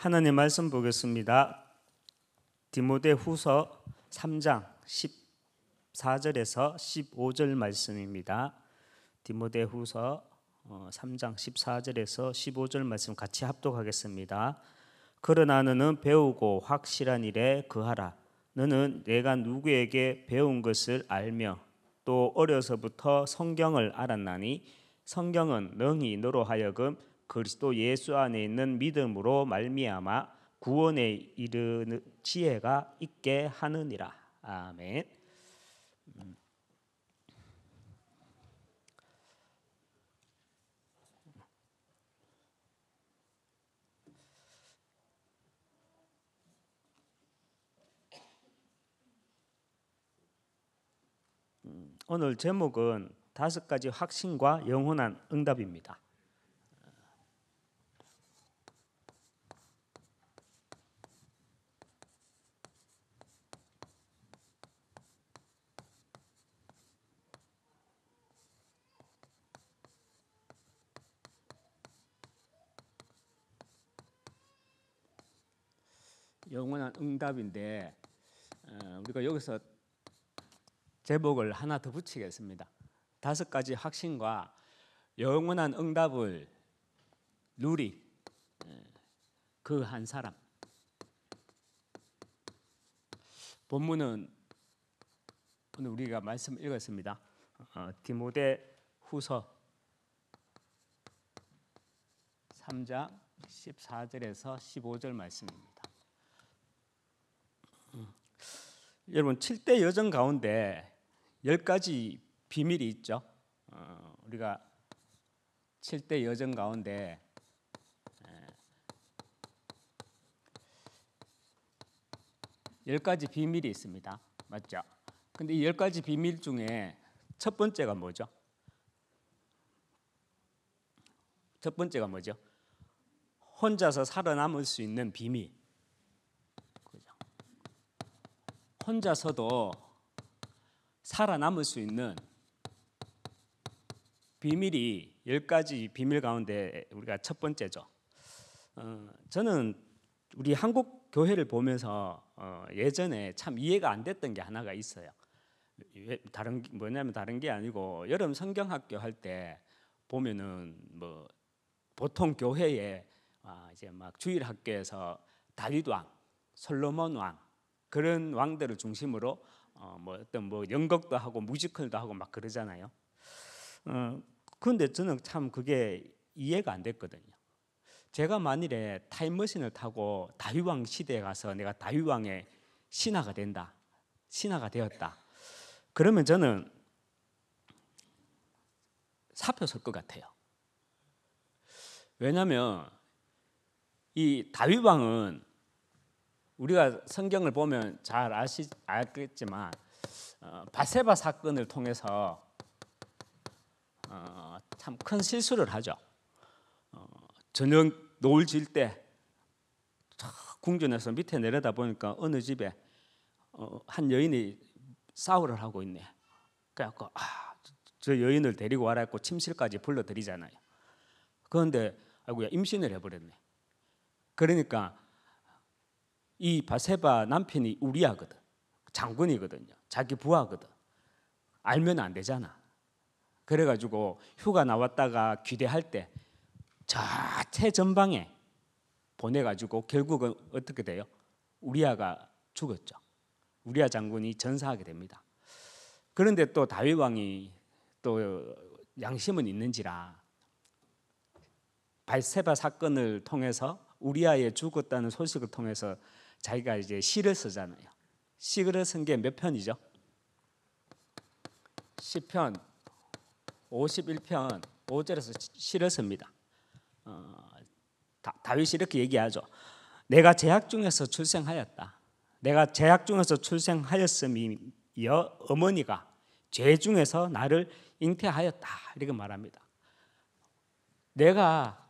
하나님 말씀 보겠습니다. 디모데 후서 3장 14절에서 15절 말씀입니다. 디모데 후서 3장 어, 14절에서 15절 말씀 같이 합독하겠습니다. 그러나 너는 배우고 확실한 일에 그하라. 너는 내가 누구에게 배운 것을 알며 또 어려서부터 성경을 알았나니 성경은 능히 너로 하여금 그리스도 예수 안에 있는 믿음으로 말미암아 구원에 이르는 지혜가 있게 하느니라. 아멘. 음, 오늘 제목은 다섯 가지 확신과 영원한 응답입니다. 영원한 응답인데 어, 우리가 여기서 제목을 하나 더 붙이겠습니다. 다섯 가지 확신과 영원한 응답을 누리 그한 어, 사람. 본문은 오늘 우리가 말씀 읽었습니다. 어, 디모데 후서 3장 14절에서 15절 말씀입니다. 여러분 7대 여정 가운데 10가지 비밀이 있죠. 어, 우리가 7대 여정 가운데 열 가지 비밀이 있습니다. 맞죠? 근데 이 열 가지 비밀 중에 첫 번째가 뭐죠? 첫 번째가 뭐죠? 혼자서 살아남을 수 있는 비밀. 혼자서도 살아남을 수 있는 비밀이 열 가지 비밀 가운데 우리가 첫 번째죠. 어, 저는 우리 한국 교회를 보면서 어, 예전에 참 이해가 안 됐던 게 하나가 있어요. 다른 뭐냐면 다른 게 아니고 여름 성경학교 할 때 보면은 뭐 보통 교회에 아, 이제 막 주일 학교에서 다윗 왕, 솔로몬 왕, 그런 왕들을 중심으로 어, 뭐 어떤 뭐 연극도 하고 뮤지컬도 하고 막 그러잖아요. 어, 그런데 저는 참 그게 이해가 안 됐거든요. 제가 만일에 타임머신을 타고 다윗왕 시대에 가서 내가 다윗왕의 신하가 된다, 신하가 되었다. 그러면 저는 사표 쓸것 같아요. 왜냐하면 이 다윗 왕은 우리가 성경을 보면 잘 아시 알겠지만 어, 바세바 사건을 통해서 어, 참큰 실수를 하죠. 어, 저녁 노을 질 때 궁전에서 밑에 내려다 보니까 어느 집에 어, 한 여인이 싸우를 하고 있네. 그래갖고 아, 저 여인을 데리고 와라 했고 침실까지 불러들이잖아요. 그런데 아이고야 임신을 해버렸네. 그러니까 이 바세바 남편이 우리아거든 장군이거든요. 자기 부하거든. 알면 안 되잖아. 그래가지고 휴가 나왔다가 귀대할 때 자체 전방에 보내가지고 결국은 어떻게 돼요? 우리아가 죽었죠. 우리아 장군이 전사하게 됩니다. 그런데 또 다윗 왕이 또 양심은 있는지라 발세바 사건을 통해서 우리아의 죽었다는 소식을 통해서 자기가 이제 시를 쓰잖아요. 시를 쓴게 몇 편이죠? 시편 51편 5절에서 시를 씁니다. 어, 다, 윗이 이렇게 얘기하죠. 내가 제약 중에서 출생하였다. 내가 제약 중에서 출생하였음이여 어머니가 죄 중에서 나를 잉태하였다. 이렇게 말합니다. 내가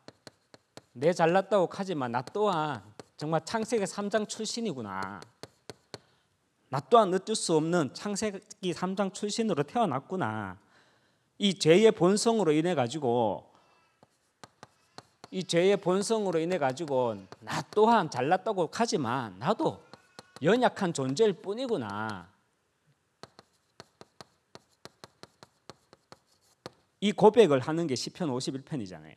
내 잘났다고 하지만 나 또한 정말 창세기 3장 출신이구나. 나 또한 어쩔 수 없는 창세기 3장 출신으로 태어났구나. 이 죄의 본성으로 인해 가지고 이 죄의 본성으로 인해 가지고 나 또한 잘났다고 하지만 나도 연약한 존재일 뿐이구나. 이 고백을 하는 게 시편 51편이잖아요.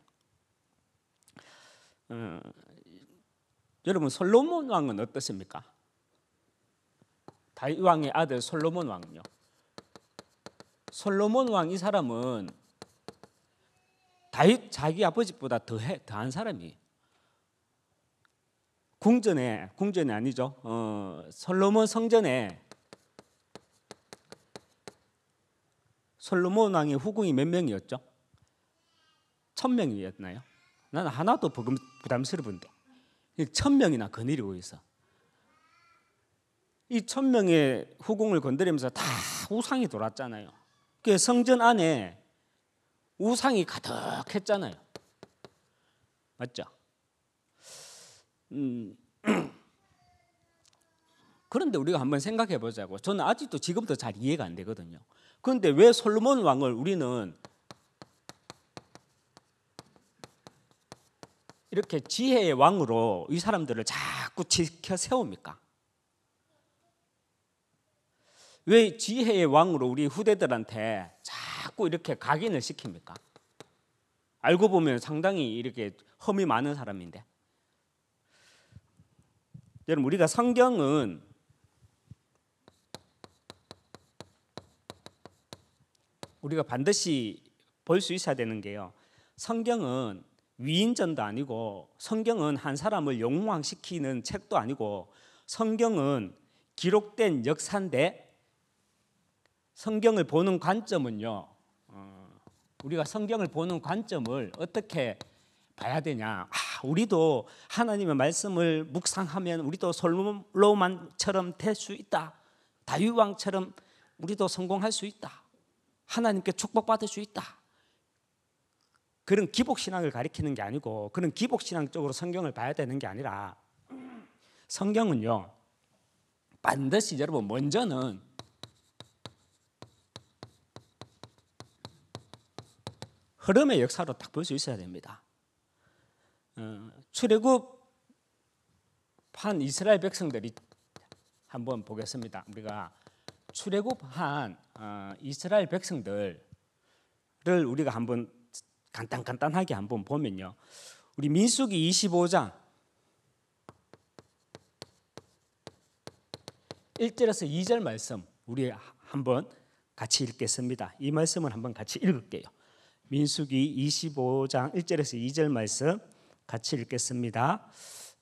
여러분 솔로몬 왕은 어떻습니까? 다윗 왕의 아들 솔로몬 왕요. 솔로몬 왕 이 사람은 다윗 자기 아버지보다 더해 더한 사람이 궁전에 궁전이 아니죠. 어, 솔로몬 성전에 솔로몬 왕의 후궁이 몇 명이었죠? 천 명이었나요? 난 하나도 부담스러운데. 천명이나 거느리고 있어. 이 천명의 후궁을 건드리면서 다 우상이 돌았잖아요. 그 성전 안에 우상이 가득했잖아요. 맞죠? 음, 그런데 우리가 한번 생각해 보자고. 저는 아직도 지금도 잘 이해가 안 되거든요. 그런데 왜 솔로몬 왕을 우리는 이렇게 지혜의 왕으로 이 사람들을 자꾸 지켜 세웁니까? 왜 지혜의 왕으로 우리 후대들한테 자꾸 이렇게 각인을 시킵니까? 알고 보면 상당히 이렇게 험이 많은 사람인데. 여러분 우리가 성경은 우리가 반드시 볼 수 있어야 되는 게요. 성경은 위인전도 아니고 성경은 한 사람을 영웅시키는 책도 아니고 성경은 기록된 역사인데 성경을 보는 관점은요. 어, 우리가 성경을 보는 관점을 어떻게 봐야 되냐? 아, 우리도 하나님의 말씀을 묵상하면 우리도 솔로만처럼 될 수 있다. 다윗 왕처럼 우리도 성공할 수 있다. 하나님께 축복받을 수 있다. 그런 기복 신앙을 가리키는 게 아니고 그런 기복 신앙 쪽으로 성경을 봐야 되는 게 아니라 성경은요 반드시 여러분 먼저는 흐름의 역사로 딱 볼 수 있어야 됩니다. 어, 출애굽한 이스라엘 백성들이 한번 보겠습니다. 우리가 출애굽한 어, 이스라엘 백성들을 우리가 한번 간단 간단하게 한번 보면요. 우리 민수기 25장 1절에서 2절 말씀 우리 한번 같이 읽겠습니다. 이 말씀을 한번 같이 읽을게요. 민수기 25장 1절에서 2절 말씀 같이 읽겠습니다.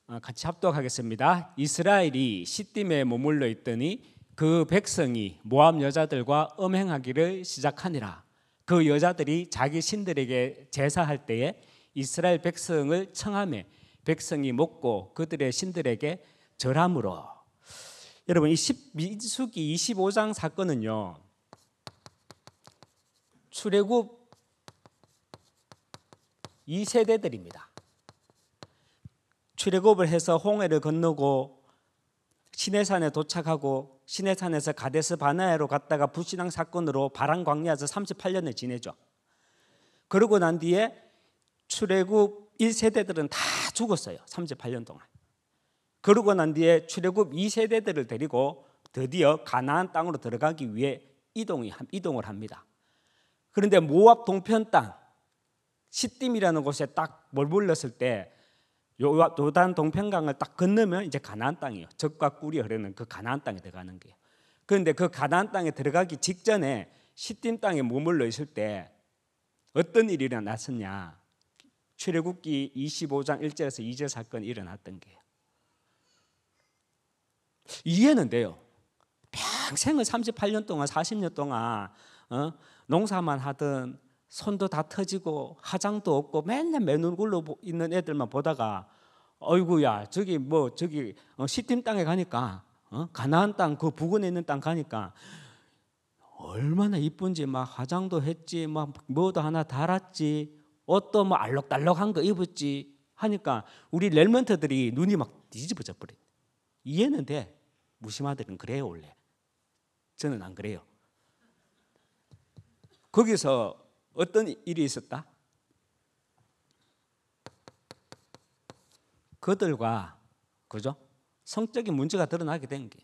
아, 같이 합독하겠습니다. 이스라엘이 시딤에 머물러 있더니 그 백성이 모압 여자들과 음행하기를 시작하니라. 그 여자들이 자기 신들에게 제사할 때에 이스라엘 백성을 청함해 백성이 먹고 그들의 신들에게 절함으로 여러분 이 10, 민수기 25장 사건은요 출애굽 이세대들입니다 출애굽을 해서 홍해를 건너고 시내산에 도착하고 시내산에서 가데스 바나에로 갔다가 부신앙 사건으로 바람 광야에서 38년을 지내죠. 그러고 난 뒤에 출애굽 1세대들은 다 죽었어요. 38년 동안. 그러고 난 뒤에 출애굽 2세대들을 데리고 드디어 가나안 땅으로 들어가기 위해 이동이 이동을 합니다. 그런데 모압 동편 땅 시딤이라는 곳에 딱 몰물렸을 때 요단 동평강을딱 건너면 이제 가나안 땅이에요. 적과 꿀이 흐르는 그 가나안 땅에 들어가는 거예요. 그런데 그 가나안 땅에 들어가기 직전에 시딤 땅에 머물러 있을 때 어떤 일이 일어났었냐? 출애굽기 25장 1절에서 2절 사건이 일어났던 게 이해는 돼요. 평생을 38년 동안 40년 동안 어? 농사만 하던 손도 다 터지고 화장도 없고 맨날 맨얼굴로 있는 애들만 보다가 어이구야 저기 뭐 저기 어, 시팀 땅에 가니까 어? 가나안 땅 그 부근에 있는 땅 가니까 얼마나 이쁜지 막 화장도 했지 막 뭐도 하나 달았지 옷도 뭐 알록달록한 거 입었지 하니까 우리 렐먼트들이 눈이 막 뒤집어져 버린 이해는 돼 무심하들은 그래요 원래 저는 안 그래요 거기서 어떤 일이 있었다? 그들과 그죠? 성적인 문제가 드러나게 된 게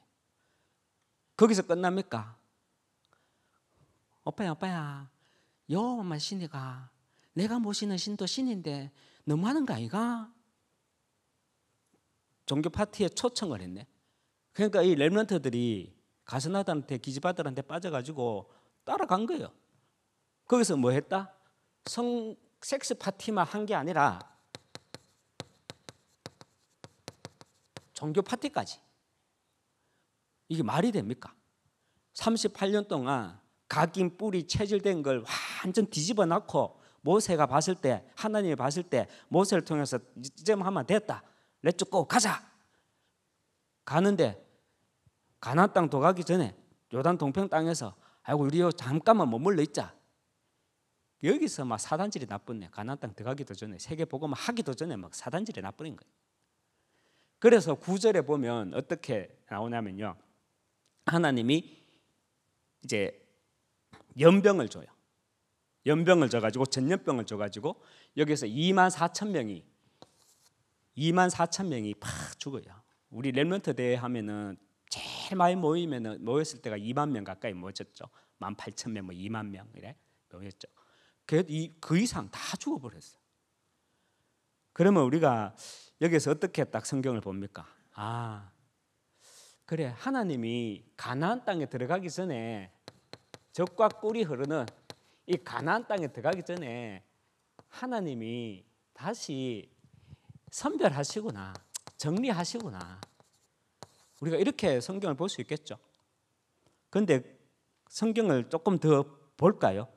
거기서 끝납니까? 오빠야 오빠야 여호와 신이가 내가 모시는 신도 신인데 너무하는 거 아이가? 종교 파티에 초청을 했네. 그러니까 이 렘런트들이 가스나단한테 기지바들한테 빠져가지고 따라간 거예요. 거기서 뭐 했다? 성 섹스 파티만 한 게 아니라 종교 파티까지. 이게 말이 됩니까? 38년 동안 각인 뿌리 체질된 걸 완전 뒤집어 놓고 모세가 봤을 때 하나님이 봤을 때 모세를 통해서 이쯤 하면 됐다. 렛츠고 가자. 가는데 가나안 땅 도가기 전에 요단 동평 땅에서 아이고 우리 잠깐만 머물러 있자. 여기서 막 사단질이 나쁜네 가나안 땅 들어가기도 전에 세계 복음 하기도 전에 막 사단질이 나쁜 거예요. 그래서 구절에 보면 어떻게 나오냐면요. 하나님이 이제 연병을 줘요. 연병을 줘 가지고 전염병을 줘 가지고 여기서 2만 4천 명이 2만 4천 명이 팍 죽어요. 우리 렘런트 대회 하면은 제일 많이 모이면은 모였을 때가 2만 명 가까이 모였죠. 1만 8천 명, 뭐 2만 명 이래 모였죠. 그 이상 다 죽어버렸어. 그러면 우리가 여기서 어떻게 딱 성경을 봅니까? 아, 그래 하나님이 가나안 땅에 들어가기 전에 적과 꿀이 흐르는 이 가나안 땅에 들어가기 전에 하나님이 다시 선별하시구나 정리하시구나 우리가 이렇게 성경을 볼 수 있겠죠. 그런데 성경을 조금 더 볼까요?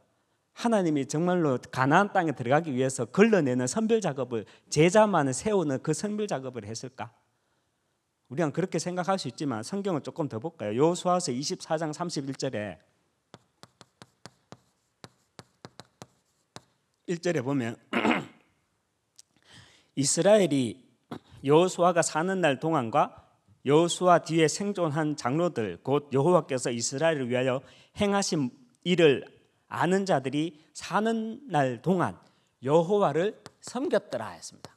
하나님이 정말로 가나안 땅에 들어가기 위해서 걸러내는 선별 작업을 제자만을 세우는 그 선별 작업을 했을까? 우리는 그렇게 생각할 수 있지만 성경을 조금 더 볼까요? 요수아서 24장 31절에 1절에 보면 이스라엘이 여호수아가 사는 날 동안과 여호수아 뒤에 생존한 장로들 곧 여호와께서 이스라엘을 위하여 행하신 일을 아는 자들이 사는 날 동안 여호와를 섬겼더라 했습니다.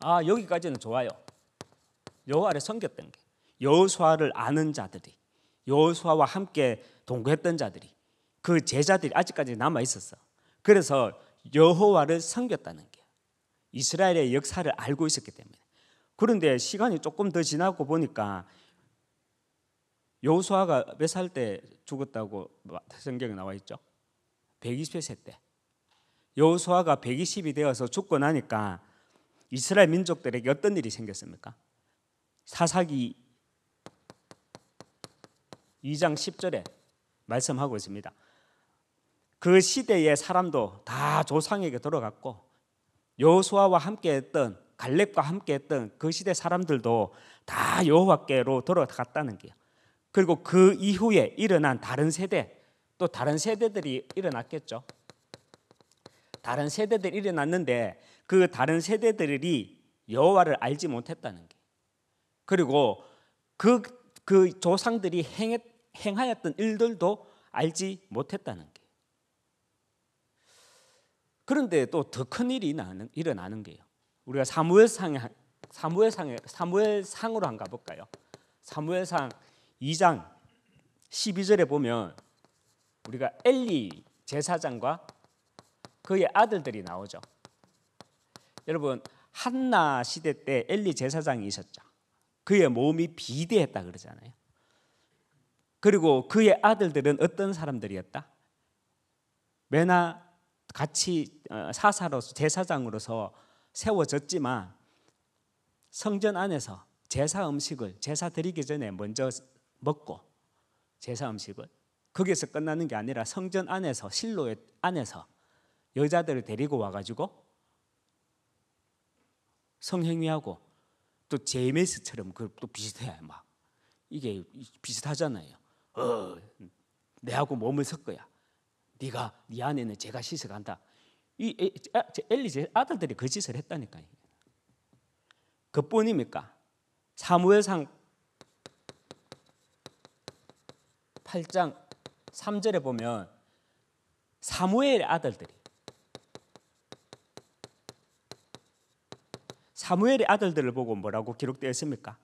아 여기까지는 좋아요. 여호와를 섬겼던 게 여호수아를 아는 자들이 여호수아와 함께 동거했던 자들이 그 제자들이 아직까지 남아 있었어. 그래서 여호와를 섬겼다는 게 이스라엘의 역사를 알고 있었기 때문에. 그런데 시간이 조금 더 지나고 보니까 여호수아가 몇 살 때 죽었다고 성경에 나와 있죠? 120세 때 여호수아가 120이 되어서 죽고 나니까 이스라엘 민족들에게 어떤 일이 생겼습니까? 사사기 2장 10절에 말씀하고 있습니다. 그 시대의 사람도 다 조상에게 돌아갔고 여호수아와 함께했던 갈렙과 함께했던 그 시대 사람들도 다 여호와께로 돌아갔다는 게요. 그리고 그 이후에 일어난 다른 세대 또 다른 세대들이 일어났겠죠. 다른 세대들이 일어났는데 그 다른 세대들이 여호와를 알지 못했다는 게 그리고 그, 그 조상들이 행 행하였던 일들도 알지 못했다는 게 그런데 또 더 큰 일이 나는, 일어나는 게요. 우리가 사무엘상 사무엘상 사무엘상으로 한가 볼까요? 사무엘상 2장 12절에 보면 우리가 엘리 제사장과 그의 아들들이 나오죠. 여러분 한나 시대 때 엘리 제사장이 있었죠. 그의 몸이 비대했다 그러잖아요. 그리고 그의 아들들은 어떤 사람들이었다? 메나 같이 어, 사사로서 제사장으로서 세워졌지만 성전 안에서 제사 음식을 제사 드리기 전에 먼저 먹고 제사 음식을 거기에서 끝나는 게 아니라 성전 안에서 실로 안에서 여자들을 데리고 와가지고 성행위하고 또 제메스처럼 그또 비슷해 막 이게 비슷하잖아요. 어, 내하고 몸을 섞어야 네가 네 안에는 제가 씻어간다. 이 아, 엘리 제 아들들이 그 짓을 했다니까요. 그뿐입니까? 사무엘상 8장 3절에 보면 사무엘 아들들이 사무엘의 아들들을 보고 뭐라고 기록되어 있습니까?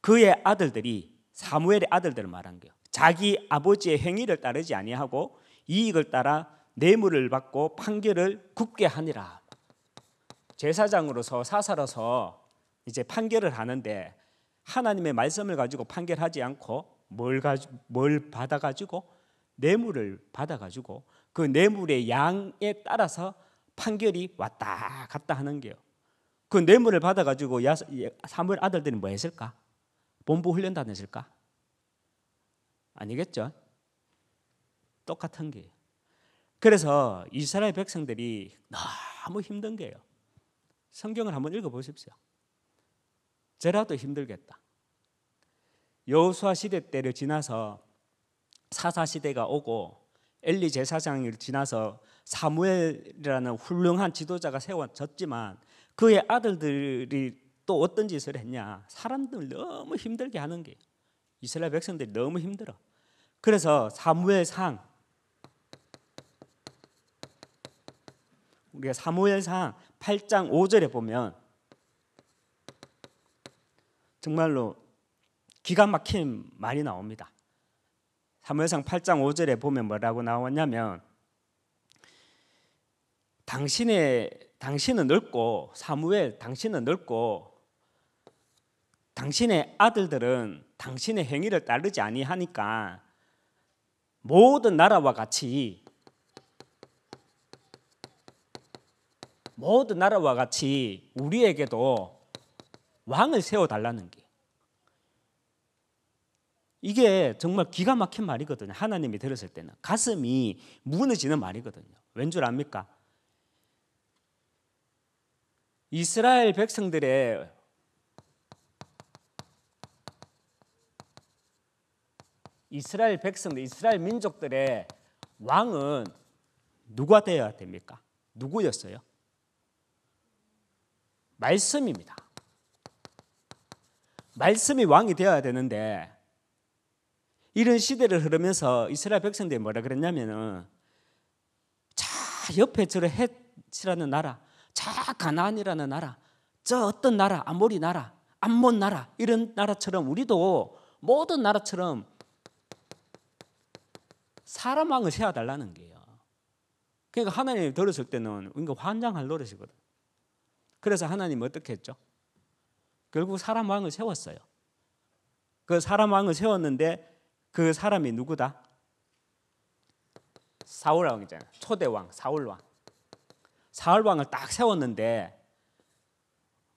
그의 아들들이 사무엘의 아들들을 말한 거예요. 자기 아버지의 행위를 따르지 아니하고 이익을 따라 뇌물을 받고 판결을 굳게 하니라. 제사장으로서 사사로서 이제 판결을 하는데 하나님의 말씀을 가지고 판결하지 않고 뭘, 가지, 뭘 받아가지고 뇌물을 받아가지고 그 뇌물의 양에 따라서 판결이 왔다 갔다 하는 게요. 그 뇌물을 받아가지고 야, 사물 아들들이 뭐 했을까? 본부 훈련 다녔을까? 아니겠죠? 똑같은 게요 그래서 이스라엘 백성들이 너무 힘든 게요. 성경을 한번 읽어보십시오. 저라도 힘들겠다. 여호수아 시대 때를 지나서 사사 시대가 오고 엘리 제사장을 지나서 사무엘이라는 훌륭한 지도자가 세워졌지만 그의 아들들이 또 어떤 짓을 했냐? 사람들 너무 힘들게 하는 게 이스라엘 백성들이 너무 힘들어. 그래서 사무엘상 우리가 사무엘상 8장 5절에 보면 정말로 기가 막힌 말이 나옵니다. 사무엘상 8장 5절에 보면 뭐라고 나왔냐면 당신의 당신은 넓고 사무엘 당신은 넓고 당신의 아들들은 당신의 행위를 따르지 아니하니까 모든 나라와 같이 모든 나라와 같이 우리에게도 왕을 세워 달라는 게 이게 정말 기가 막힌 말이거든요. 하나님이 들었을 때는 가슴이 무너지는 말이거든요. 왠줄 압니까? 이스라엘 백성들의 이스라엘 백성들, 이스라엘 민족들의 왕은 누가 되어야 됩니까? 누구였어요? 말씀입니다. 말씀이 왕이 되어야 되는데 이런 시대를 흐르면서 이스라엘 백성들이 뭐라 그랬냐면은 자 옆에 저런 헷이라는 나라, 자 가나안이라는 나라, 저 어떤 나라, 아모리 나라, 암몬 나라 이런 나라처럼 우리도 모든 나라처럼 사람 왕을 세워달라는 거예요. 그러니까 하나님이 들었을 때는 그러 환장할 노릇이거든. 그래서 하나님 어떻게 했죠? 결국 사람 왕을 세웠어요. 그 사람 왕을 세웠는데 그 사람이 누구다? 사울 왕이잖아. 초대 왕 사울 왕. 사울 왕을 딱 세웠는데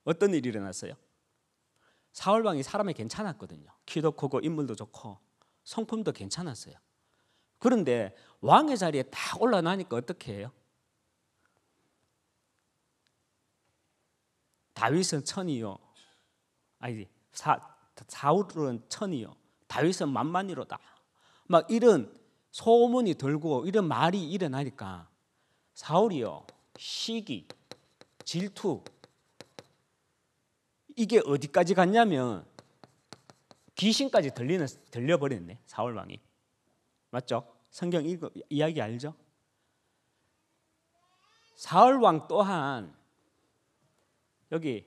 어떤 일이 일어났어요? 사울 왕이 사람이 괜찮았거든요. 키도 크고 인물도 좋고 성품도 괜찮았어요. 그런데 왕의 자리에 딱 올라나니까 어떻게 해요? 다윗은 천이요. 아니 사, 사울은 천이요. 다윗은 만만이로다. 막 이런 소문이 돌고 이런 말이 일어나니까 사울이요 시기, 질투 이게 어디까지 갔냐면 귀신까지 들리는 들려버렸네 사울 왕이 맞죠? 성경 읽어, 이야기 알죠? 사울 왕 또한 여기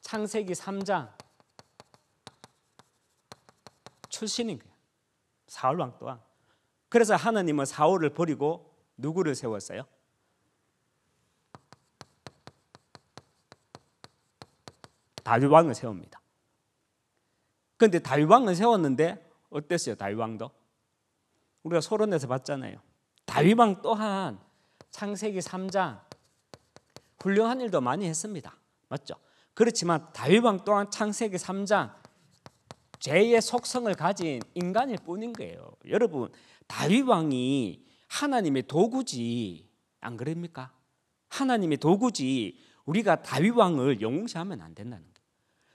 창세기 3장 출신인 거예요. 사울 왕 또한. 그래서 하나님은 사울을 버리고 누구를 세웠어요? 다윗 왕을 세웁니다. 그런데 다윗 왕을 세웠는데 어땠어요? 다윗 왕도 우리가 소론에서 봤잖아요. 다윗 왕 또한 창세기 3장 훌륭한 일도 많이 했습니다. 맞죠? 그렇지만 다윗 왕 또한 창세기 3장 죄의 속성을 가진 인간일 뿐인 거예요. 여러분 다윗 왕이 하나님의 도구지 안 그럽니까? 하나님의 도구지 우리가 다윗 왕을 영웅시하면 안 된다는 거예요.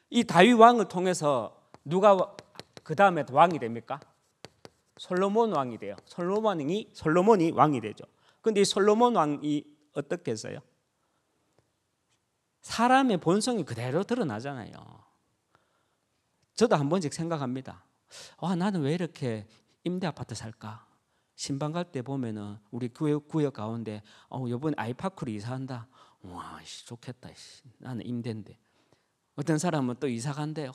이 다윗 왕을 통해서 누가 그 다음에 왕이 됩니까? 솔로몬 왕이 돼요. 솔로몬이 솔로몬이 왕이 되죠. 근데 이 솔로몬 왕이 어떻게 했어요? 사람의 본성이 그대로 드러나잖아요. 저도 한 번씩 생각합니다. 와, 아, 나는 왜 이렇게 임대 아파트 살까? 신방 갈 때 보면은 우리 구역, 구역 가운데 어, 요번 아이파크로 이사한다. 와, 씨, 좋겠다. 씨. 나는 임대인데. 어떤 사람은 또 이사 간대.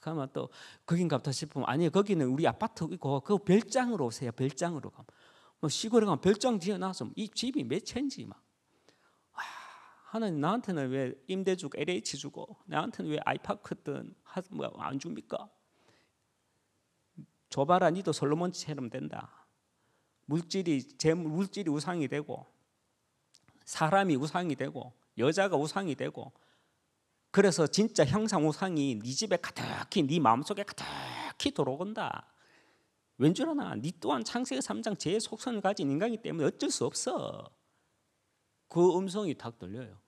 가면 또 거긴갑다 싶으면 아니, 거기는 우리 아파트 있고 그 별장으로 오세요. 별장으로 가뭐 시골에 가면 별장 지어놔서 이 집이 몇 채인지 막 하나님 나한테는 왜 임대 주고 LH 주고 나한테는 왜 아이파크든 뭐안 줍니까? 조바라 니도 솔로몬처럼 된다. 물질이 재 물질이 우상이 되고 사람이 우상이 되고 여자가 우상이 되고 그래서 진짜 형상 우상이 네 집에 가득히 네 마음속에 가득히 들어온다. 왠줄 아나? 네 또한 창세기 3장 제 속성을 가진 인간이기 때문에 어쩔 수 없어. 그 음성이 탁 들려요.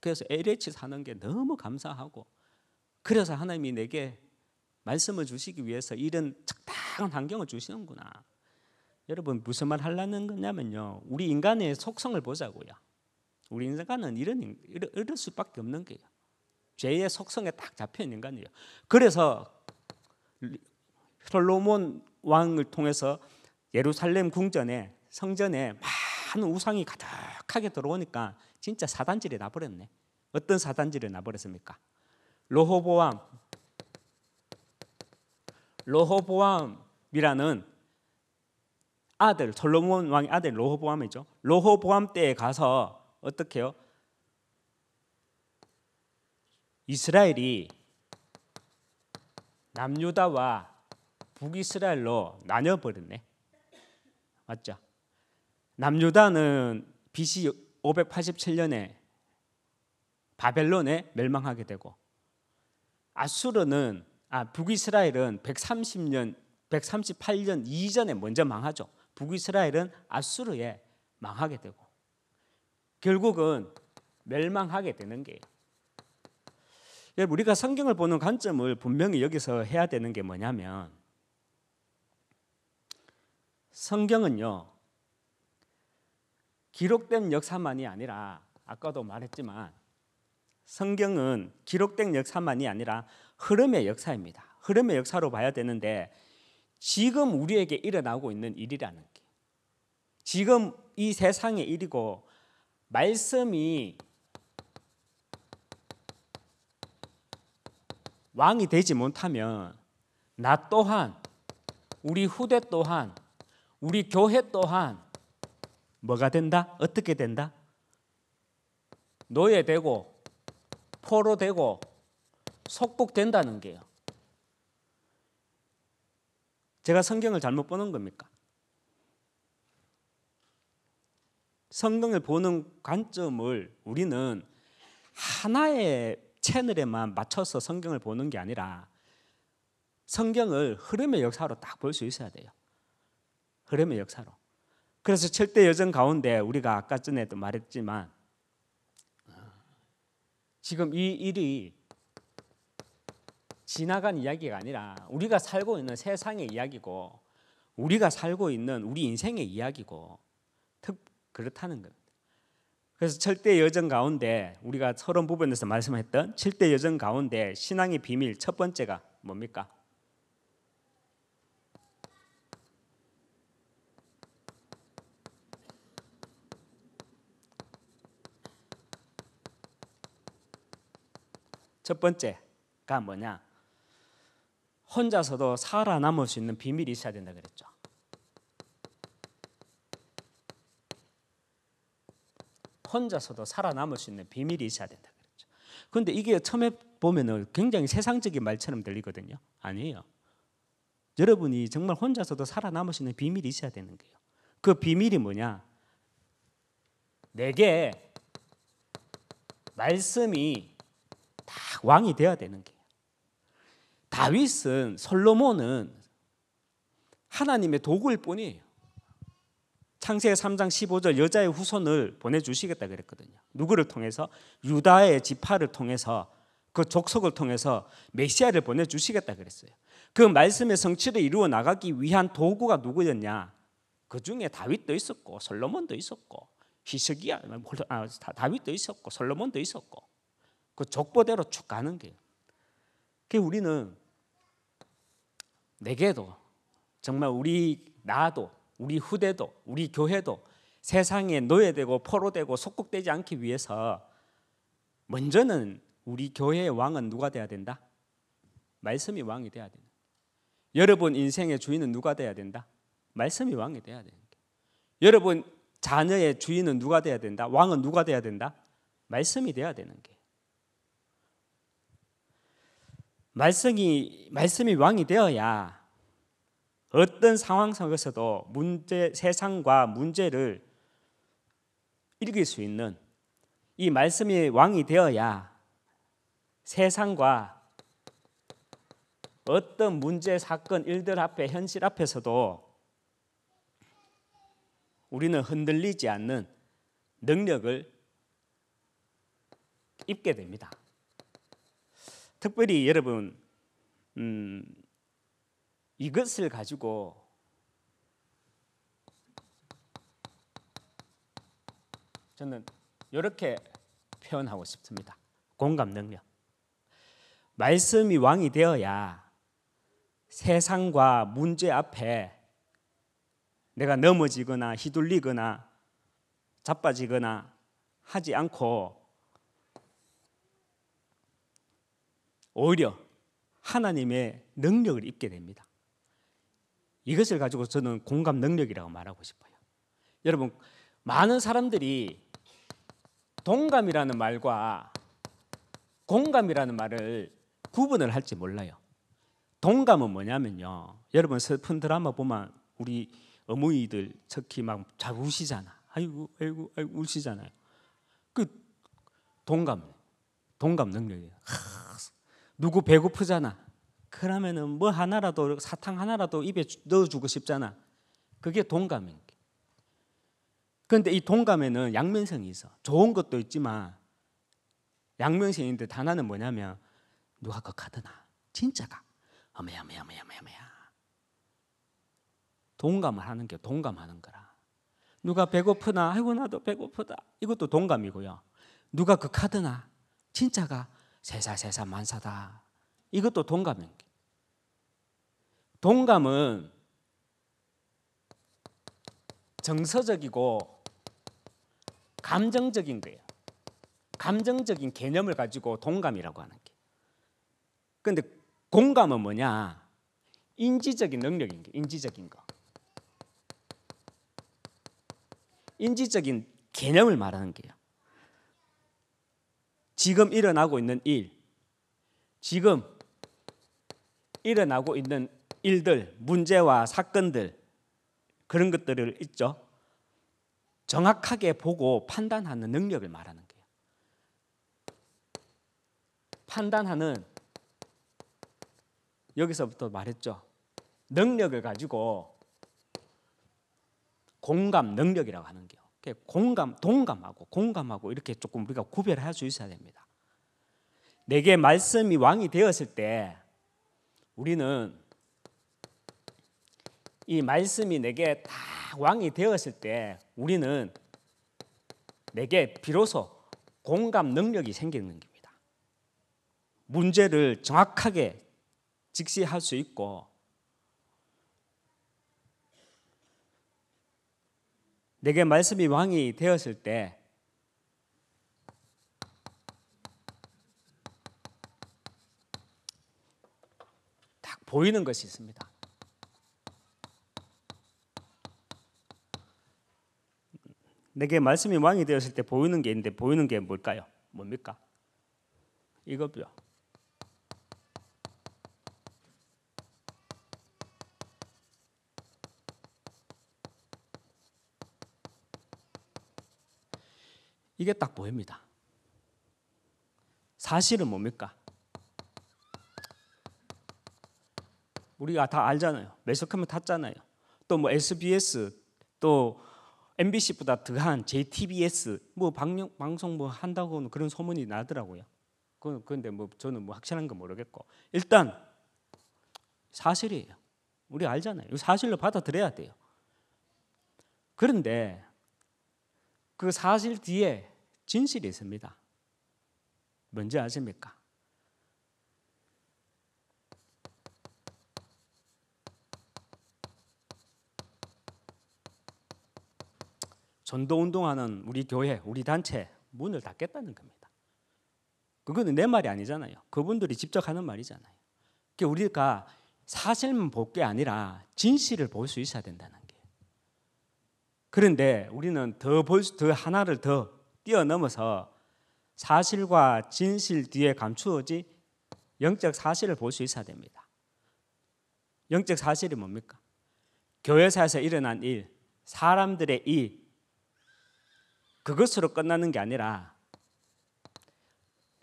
그래서 LH 사는 게 너무 감사하고 그래서 하나님이 내게 말씀을 주시기 위해서 이런 적당한 환경을 주시는구나. 여러분 무슨 말 하려는 거냐면요. 우리 인간의 속성을 보자고요. 우리 인간은 이런, 이럴 수밖에 없는 게요. 죄의 속성에 딱 잡혀 있는 인간이에요. 그래서 솔로몬 왕을 통해서 예루살렘 궁전에 성전에 막 많은 우상이 가득하게 들어오니까 진짜 사단질이 나버렸네. 어떤 사단질이 나버렸습니까? 로호보암 로호보암이라는 아들 솔로몬 왕의 아들 로호보암이죠. 로호보암 때에 가서 어떻게요? 이스라엘이 남유다와 북이스라엘로 나뉘어 버렸네. 맞죠? 남유다는 BC 587년에 바벨론에 멸망하게 되고 아수르는 아 북이스라엘은 130년 138년 이전에 먼저 망하죠. 북이스라엘은 아수르에 망하게 되고 결국은 멸망하게 되는 게 우리가 성경을 보는 관점을 분명히 여기서 해야 되는 게 뭐냐면 성경은요 기록된 역사만이 아니라 아까도 말했지만 성경은 기록된 역사만이 아니라 흐름의 역사입니다. 흐름의 역사로 봐야 되는데 지금 우리에게 일어나고 있는 일이라는 게 지금 이 세상의 일이고 말씀이 왕이 되지 못하면 나 또한 우리 후대 또한 우리 교회 또한 뭐가 된다? 어떻게 된다? 노예되고 포로 되고 속국된다는 게요. 제가 성경을 잘못 보는 겁니까? 성경을 보는 관점을 우리는 하나의 채널에만 맞춰서 성경을 보는 게 아니라 성경을 흐름의 역사로 딱 볼 수 있어야 돼요. 흐름의 역사로. 그래서 철대 여정 가운데 우리가 아까 전에도 말했지만 지금 이 일이 지나간 이야기가 아니라 우리가 살고 있는 세상의 이야기고 우리가 살고 있는 우리 인생의 이야기고 특 그렇다는 겁니다. 그래서 철대 여정 가운데 우리가 서론 부분에서 말씀했던 철대 여정 가운데 신앙의 비밀 첫 번째가 뭡니까? 첫 번째가 뭐냐? 혼자서도 살아남을 수 있는 비밀이 있어야 된다 그랬죠. 혼자서도 살아남을 수 있는 비밀이 있어야 된다 그랬죠. 근데 이게 처음에 보면은 굉장히 세상적인 말처럼 들리거든요. 아니에요. 여러분이 정말 혼자서도 살아남을 수 있는 비밀이 있어야 되는 거예요. 그 비밀이 뭐냐? 내게 말씀이 다 왕이 되어야 되는 게 다윗은 솔로몬은 하나님의 도구일 뿐이에요. 창세기 3장 15절 여자의 후손을 보내주시겠다 그랬거든요. 누구를 통해서 유다의 지파를 통해서 그 족속을 통해서 메시아를 보내주시겠다 그랬어요. 그 말씀의 성취를 이루어 나가기 위한 도구가 누구였냐? 그 중에 다윗도 있었고 솔로몬도 있었고 히스기야 뭐, 아, 다윗도 있었고 솔로몬도 있었고 그 족보대로 쭉 가는 거예요. 그 우리는 내게도 정말 우리 나도 우리 후대도 우리 교회도 세상에 노예되고 포로되고 속국되지 않기 위해서 먼저는 우리 교회의 왕은 누가 돼야 된다? 말씀이 왕이 돼야 된다. 여러분 인생의 주인은 누가 돼야 된다? 말씀이 왕이 돼야 된다. 여러분 자녀의 주인은 누가 돼야 된다? 왕은 누가 돼야 된다? 말씀이 돼야 되는 게. 말씀이 말씀이 왕이 되어야 어떤 상황 속에서도 문제 세상과 문제를 이길 수 있는 이 말씀이 왕이 되어야 세상과 어떤 문제, 사건, 일들 앞에 현실 앞에서도 우리는 흔들리지 않는 능력을 입게 됩니다. 특별히 여러분 음, 이것을 가지고 저는 이렇게 표현하고 싶습니다. 공감 능력. 말씀이 왕이 되어야 세상과 문제 앞에 내가 넘어지거나 휘둘리거나 자빠지거나 하지 않고 오히려 하나님의 능력을 입게 됩니다. 이것을 가지고 저는 공감 능력이라고 말하고 싶어요. 여러분, 많은 사람들이 동감이라는 말과 공감이라는 말을 구분을 할지 몰라요. 동감은 뭐냐면요. 여러분 슬픈 드라마 보면 우리 어머니들 특히 막자 우시잖아. 아이고, 아이고, 아이고 우시잖아요. 그 동감, 동감 능력이에요. 누구 배고프잖아. 그러면은 뭐 하나라도 사탕 하나라도 입에 넣어주고 싶잖아. 그게 동감인 게. 그런데 이 동감에는 양면성이 있어. 좋은 것도 있지만 양면성인데 단어는 뭐냐면 누가 그 카드나 진짜가 어메야 어메야 어메야 어메야 동감을 하는 게 동감하는 거라. 누가 배고프나 아이고 나도 배고프다 이것도 동감이고요. 누가 그 카드나 진짜가 세사 세사 만사다. 이것도 동감입니 동감은 정서적이고 감정적인 거예요. 감정적인 개념을 가지고 동감이라고 하는 게. 근데 공감은 뭐냐? 인지적인 능력인 게, 인지적인 거. 인지적인 개념을 말하는 게요. 지금 일어나고 있는 일, 지금 일어나고 있는 일들, 문제와 사건들 그런 것들을 있죠. 정확하게 보고 판단하는 능력을 말하는 거예요. 판단하는 여기서부터 말했죠. 능력을 가지고 공감 능력이라고 하는 게 공감, 동감하고 공감하고 이렇게 조금 우리가 구별할 수 있어야 됩니다. 내게 말씀이 왕이 되었을 때 우리는 이 말씀이 내게 다 왕이 되었을 때 우리는 내게 비로소 공감 능력이 생기는 겁니다. 문제를 정확하게 직시할 수 있고 내게 말씀이 왕이 되었을 때 보이는 것이 있습니다. 내게 말씀이 왕이 되었을 때 보이는 게 있는데 보이는 게 뭘까요? 뭡니까? 이거요. 이게 딱 보입니다. 사실은 뭡니까? 우리가 다 알잖아요. 매스컴을 탔잖아요. 또 뭐 SBS 또 MBC보다 더한 JTBS 뭐 방영, 방송 뭐 한다고 그런 소문이 나더라고요. 그, 그런데뭐 저는 뭐 확실한 건 모르겠고 일단 사실이에요. 우리 알잖아요. 사실로 받아들여야 돼요. 그런데 그 사실 뒤에 진실이 있습니다. 뭔지 아십니까? 전도 운동하는 우리 교회, 우리 단체 문을 닫겠다는 겁니다. 그거는 내 말이 아니잖아요. 그분들이 직접 하는 말이잖아요. 그러니까 우리가 사실만 볼 게 아니라 진실을 볼 수 있어야 된다는 그런데 우리는 더, 볼, 더 하나를 더 뛰어넘어서 사실과 진실 뒤에 감추어지 영적 사실을 볼 수 있어야 됩니다. 영적 사실이 뭡니까? 교회사에서 일어난 일, 사람들의 일, 그것으로 끝나는 게 아니라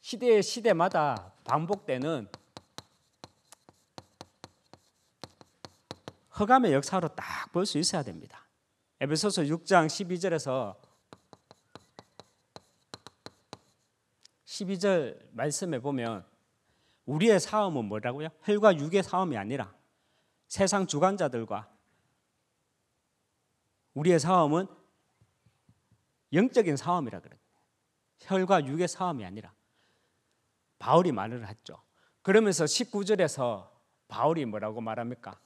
시대 시대마다 반복되는 허감의 역사로 딱 볼 수 있어야 됩니다. 에베소서 6장 12절에서 12절 말씀에 보면 우리의 싸움은 뭐라고요? 혈과 육의 싸움이 아니라 세상 주관자들과 우리의 싸움은 영적인 싸움이라 그래요. 혈과 육의 싸움이 아니라 바울이 말을 했죠. 그러면서 19절에서 바울이 뭐라고 말합니까?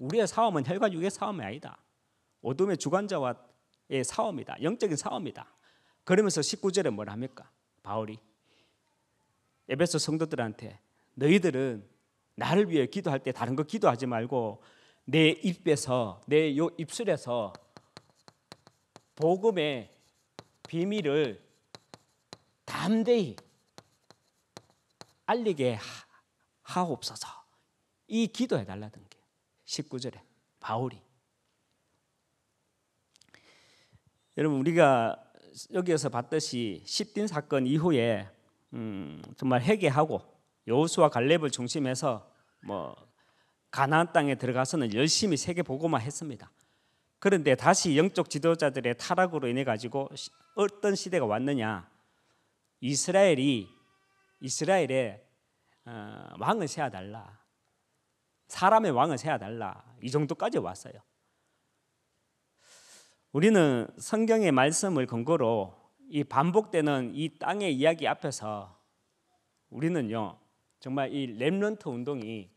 우리의 싸움은 혈과 육의 싸움이 아니다. 어둠의 주관자와의 싸움이다. 영적인 싸움이다. 그러면서 19절에 뭘 합니까? 바울이 에베소 성도들한테 너희들은 나를 위해 기도할 때 다른 거 기도하지 말고 내 입에서 내 요 입술에서 복음의 비밀을 담대히 알리게 하옵소서. 이 기도해 달라든가. 19절에 바울이 여러분 우리가 여기에서 봤듯이 십딘 사건 이후에 음, 정말 회개하고 여호수와 갈렙을 중심해서 뭐 가나안 땅에 들어가서는 열심히 세계 보고만 했습니다. 그런데 다시 영적 지도자들의 타락으로 인해 가지고 어떤 시대가 왔느냐? 이스라엘이 이스라엘의 어, 왕을 세워달라. 사람의 왕을 세워달라 이 정도까지 왔어요. 우리는 성경의 말씀을 근거로 이 반복되는 이 땅의 이야기 앞에서 우리는요 정말 이 렘런트 운동이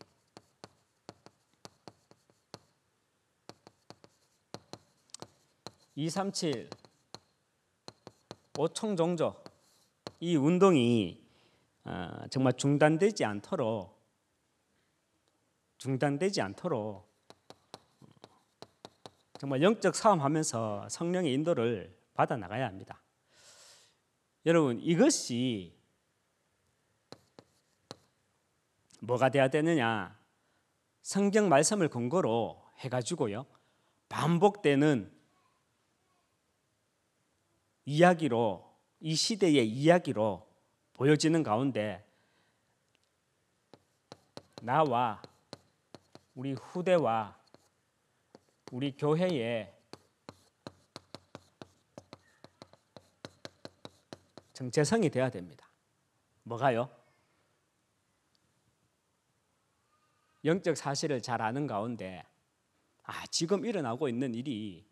(237) 오총종조 이 운동이 어, 정말 중단되지 않도록 중단되지 않도록 정말 영적 싸움하면서 성령의 인도를 받아 나가야 합니다. 여러분 이것이 뭐가 돼야 되느냐? 성경 말씀을 근거로 해가지고요 반복되는 이야기로 이 시대의 이야기로 보여지는 가운데 나와 우리 후대와 우리 교회에 정체성이 돼야 됩니다. 뭐가요? 영적 사실을 잘 아는 가운데 아 지금 일어나고 있는 일이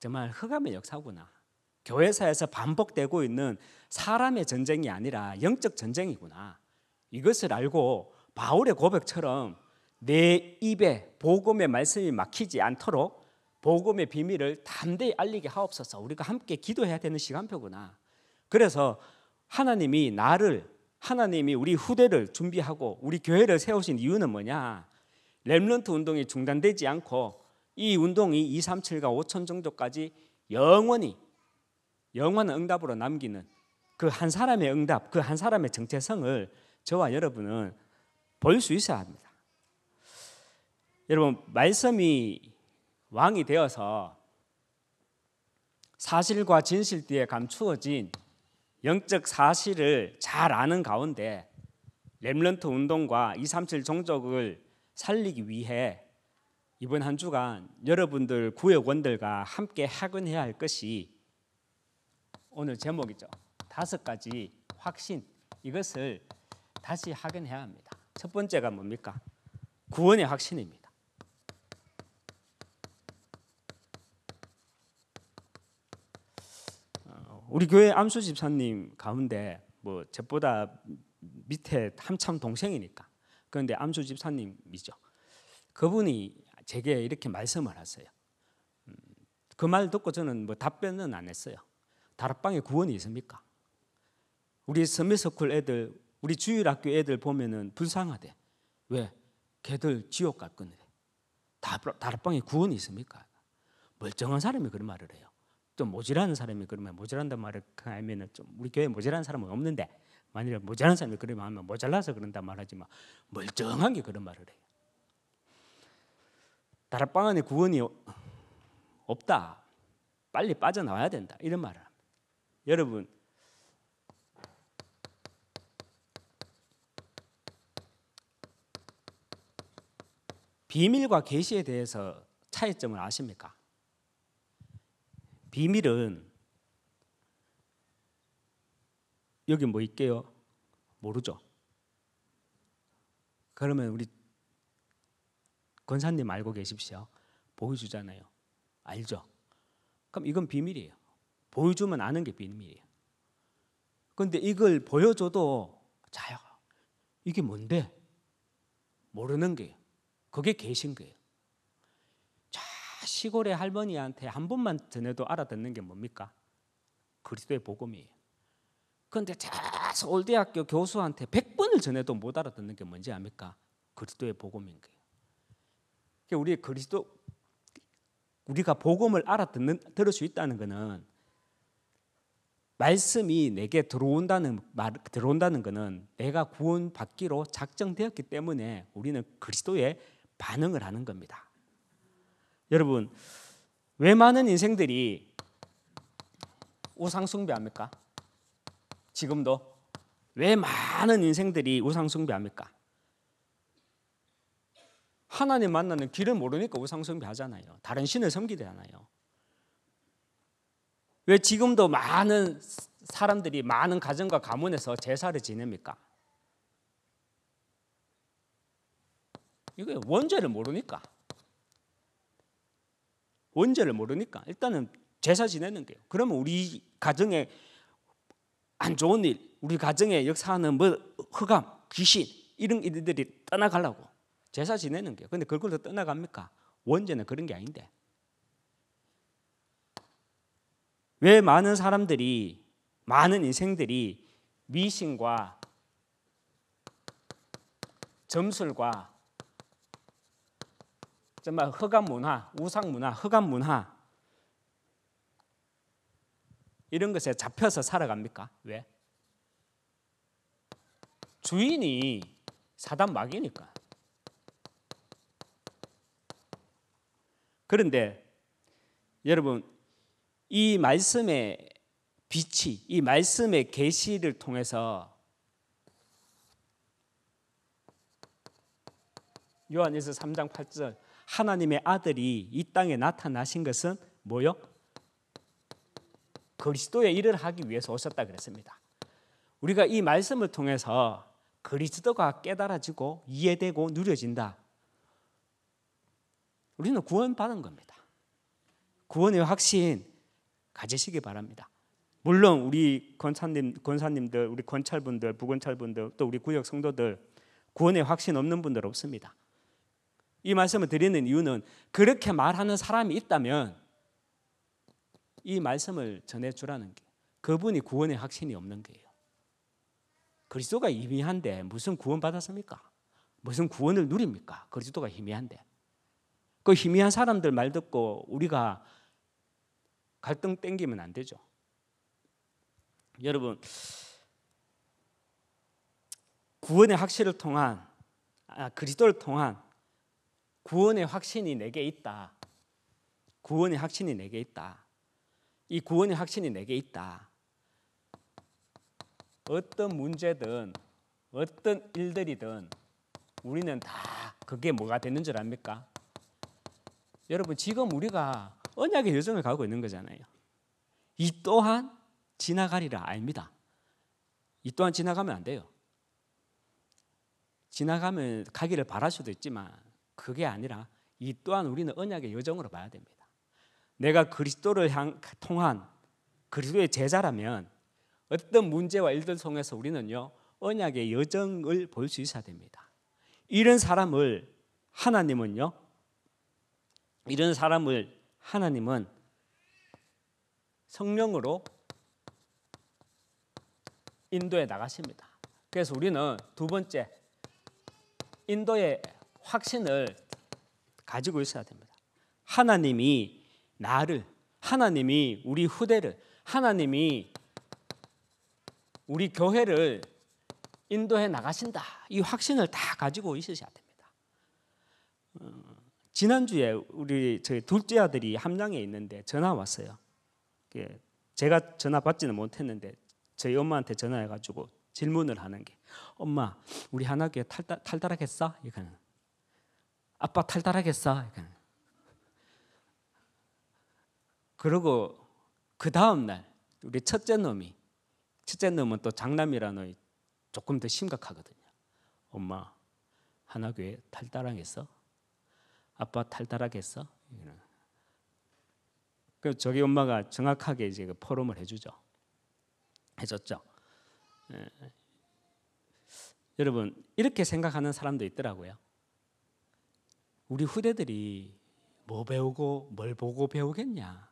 정말 흑암의 역사구나. 교회사에서 반복되고 있는 사람의 전쟁이 아니라 영적 전쟁이구나. 이것을 알고 바울의 고백처럼 내 입에 복음의 말씀이 막히지 않도록 복음의 비밀을 담대히 알리게 하옵소서. 우리가 함께 기도해야 되는 시간표구나. 그래서 하나님이 나를 하나님이 우리 후대를 준비하고 우리 교회를 세우신 이유는 뭐냐? 렘런트 운동이 중단되지 않고 이 운동이 237과 5천 정도까지 영원히 영원한 응답으로 남기는 그 한 사람의 응답, 그 한 사람의 정체성을 저와 여러분은 볼 수 있어야 합니다. 여러분 말씀이 왕이 되어서 사실과 진실 뒤에 감추어진 영적 사실을 잘 아는 가운데 렘런트 운동과 237 종족을 살리기 위해 이번 한 주간 여러분들 구역원들과 함께 학은해야 할 것이 오늘 제목이죠. 다섯 가지 확신 이것을 다시 확인해야 합니다. 첫 번째가 뭡니까? 구원의 확신입니다. 우리 교회 암수 집사님 가운데 뭐 쟤보다 밑에 한참 동생이니까 그런데 암수 집사님이죠. 그분이 제게 이렇게 말씀을 하세요. 음, 그말 듣고 저는 뭐 답변은 안 했어요. 다락방에 구원이 있습니까? 우리 섬미서클 애들, 우리 주일학교 애들 보면은 불쌍하대. 왜? 걔들 지옥 갈 건데. 다락방에 구원이 있습니까? 멀쩡한 사람이 그런 말을 해요. 또 모자란 사람이 그러면 모자란다 말을 알면은 좀 우리 교회 모자란 사람은 없는데 만일에 모자란 사람이 그러면 하면 모자라서 그런다 말하지만 멀쩡한게 그런 말을 해요. 다락방 안에 구원이 어, 없다. 빨리 빠져나와야 된다. 이런 말을 합니다. 여러분 비밀과 계시에 대해서 차이점을 아십니까? 비밀은 여기 뭐 있게요? 모르죠. 그러면 우리 권사님 알고 계십시오. 보여주잖아요. 알죠. 그럼 이건 비밀이에요. 보여주면 아는 게 비밀이에요. 그런데 이걸 보여줘도 자요. 이게 뭔데? 모르는 거 그게 계신 거예요. 시골의 할머니한테 한 번만 전해도 알아듣는 게 뭡니까? 그리스도의 복음이에요. 그런데 저 서울대학교 교수한테 100번을 전해도 못 알아듣는 게 뭔지 압니까? 그리스도의 복음인 거예요. 그러니까 우리 그리스도 우리가 복음을 알아듣는 들을 수 있다는 것은 말씀이 내게 들어온다는 말 들어온다는 것은 내가 구원받기로 작정되었기 때문에 우리는 그리스도의 반응을 하는 겁니다. 여러분 왜 많은 인생들이 우상숭배합니까? 지금도 왜 많은 인생들이 우상숭배합니까? 하나님 만나는 길을 모르니까 우상숭배하잖아요. 다른 신을 섬기잖아요. 왜 지금도 많은 사람들이 많은 가정과 가문에서 제사를 지냅니까? 이게 원죄를 모르니까. 원죄를 모르니까 일단은 제사 지내는 거예요. 그러면 우리 가정에 안 좋은 일, 우리 가정에 역사하는 뭐 흑암, 귀신 이런 일들이 떠나가려고 제사 지내는 거예요. 근데 그걸로 떠나갑니까? 원죄는 그런 게 아닌데. 왜 많은 사람들이 많은 인생들이 미신과 점술과 정말 허감 문화, 우상 문화, 허감 문화 이런 것에 잡혀서 살아갑니까? 왜? 주인이 사단 마귀니까. 그런데 여러분 이 말씀의 빛이 이 말씀의 계시를 통해서 요한일서 3장 8절 하나님의 아들이 이 땅에 나타나신 것은 뭐요? 그리스도의 일을 하기 위해서 오셨다 그랬습니다. 우리가 이 말씀을 통해서 그리스도가 깨달아지고 이해되고 누려진다. 우리는 구원받은 겁니다. 구원의 확신 가지시기 바랍니다. 물론 우리 권사님, 권사님들, 우리 권찰분들, 부권찰분들, 또 우리 구역 성도들 구원의 확신 없는 분들 없습니다. 이 말씀을 드리는 이유는 그렇게 말하는 사람이 있다면 이 말씀을 전해 주라는 게 그분이 구원의 확신이 없는 거예요. 그리스도가 희미한데 무슨 구원 받았습니까? 무슨 구원을 누립니까? 그리스도가 희미한데. 그 희미한 사람들 말 듣고 우리가 갈등 땡기면 안 되죠. 여러분 구원의 확신을 통한 아, 그리스도를 통한 구원의 확신이 내게 있다. 구원의 확신이 내게 있다. 이 구원의 확신이 내게 있다. 어떤 문제든 어떤 일들이든 우리는 다 그게 뭐가 되는 줄 압니까? 여러분 지금 우리가 언약의 여정을 가고 있는 거잖아요. 이 또한 지나가리라 압니다. 이 또한 지나가면 안 돼요. 지나가면 가기를 바랄 수도 있지만 그게 아니라 이 또한 우리는 언약의 여정으로 봐야 됩니다. 내가 그리스도를 향 통한 그리스도의 제자라면 어떤 문제와 일들 통해서 우리는요 언약의 여정을 볼 수 있어야 됩니다. 이런 사람을 하나님은요 이런 사람을 하나님은 성령으로 인도에 나가십니다. 그래서 우리는 두 번째 인도에 확신을 가지고 있어야 됩니다. 하나님이 나를, 하나님이 우리 후대를, 하나님이 우리 교회를 인도해 나가신다. 이 확신을 다 가지고 있으셔야 됩니다. 어, 지난주에 우리 저희 둘째 아들이 함양에 있는데 전화 왔어요. 예, 제가 전화 받지는 못했는데 저희 엄마한테 전화해가지고 질문을 하는 게 엄마 우리 한학교 탈달, 탈달하겠어? 이거는 아빠 탈달하겠어. 그러고 그 다음 날 우리 첫째 놈이 첫째 놈은 또 장남이라 놈 조금 더 심각하거든요. 엄마 하나교회 탈달하겠어? 아빠 탈달하겠어? 그 저기 엄마가 정확하게 이제 그 포럼을 해주죠. 해줬죠. 예. 여러분 이렇게 생각하는 사람도 있더라고요. 우리 후대들이 뭐 배우고 뭘 보고 배우겠냐?